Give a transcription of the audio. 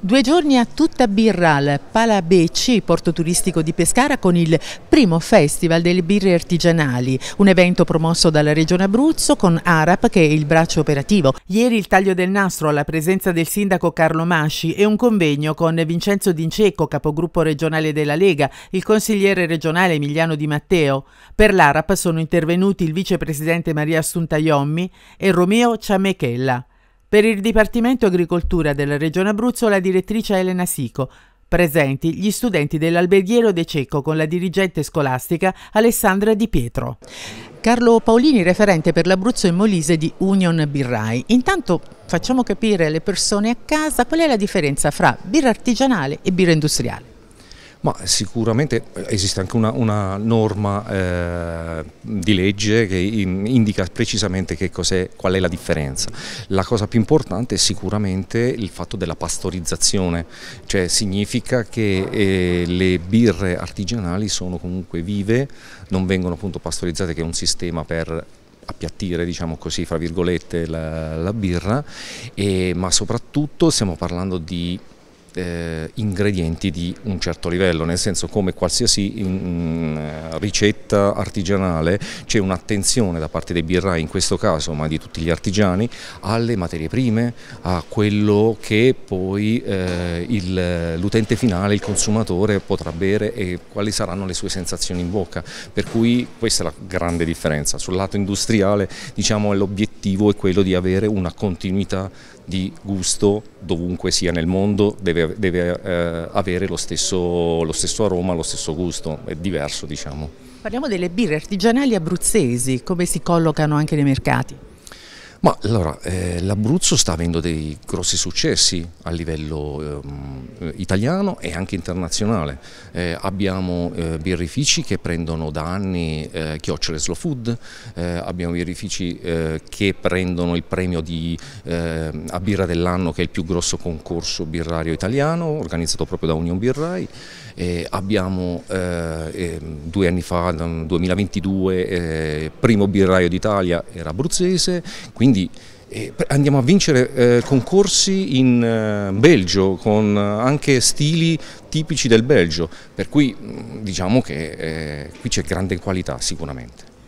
Due giorni a tutta birra al Palabeci, porto turistico di Pescara, con il primo festival delle birre artigianali, un evento promosso dalla Regione Abruzzo con ARAP che è il braccio operativo. Ieri il taglio del nastro alla presenza del sindaco Carlo Masci e un convegno con Vincenzo D'Inceco, capogruppo regionale della Lega, il consigliere regionale Emiliano Di Matteo. Per l'ARAP sono intervenuti il vicepresidente Maria Assunta Iommi e Romeo Ciamechella. Per il Dipartimento Agricoltura della Regione Abruzzo la direttrice Elena Sico, presenti gli studenti dell'alberghiero De Cecco con la dirigente scolastica Alessandra Di Pietro. Carlo Paolini, referente per l'Abruzzo e Molise di Union Birrai. Intanto facciamo capire alle persone a casa qual è la differenza fra birra artigianale e birra industriale. Ma sicuramente eh, esiste anche una, una norma eh, di legge che in, indica precisamente che qual è la differenza. La cosa più importante è sicuramente il fatto della pastorizzazione, cioè significa che eh, le birre artigianali sono comunque vive, non vengono appunto pastorizzate che è un sistema per appiattire, diciamo così, fra virgolette, la, la birra, e, ma soprattutto stiamo parlando di eh, ingredienti di un certo livello, nel senso come qualsiasi in, mm, mm, ricetta artigianale c'è un'attenzione da parte dei birrai, in questo caso ma di tutti gli artigiani, alle materie prime, a quello che poi eh, l'utente finale, il consumatore potrà bere e quali saranno le sue sensazioni in bocca, per cui questa è la grande differenza, sul lato industriale diciamo è l'obiettivo l'obiettivo è quello di avere una continuità di gusto dovunque sia nel mondo, deve, deve eh, avere lo stesso, lo stesso aroma, lo stesso gusto, è diverso diciamo. Parliamo delle birre artigianali abruzzesi, come si collocano anche nei mercati? Ma allora, eh, l'Abruzzo sta avendo dei grossi successi a livello eh, italiano e anche internazionale. Eh, abbiamo eh, birrifici che prendono da anni eh, chiocciole slow food, eh, abbiamo birrifici che prendono il premio di, a birra dell'anno che è il più grosso concorso birrario italiano organizzato proprio da Union Birrai. Eh, abbiamo eh, due anni fa, nel 2022, eh, primo birraio d'Italia era abruzzese, quindi eh, andiamo a vincere eh, concorsi in eh, Belgio con anche stili tipici del Belgio, per cui diciamo che qui c'è grande qualità sicuramente.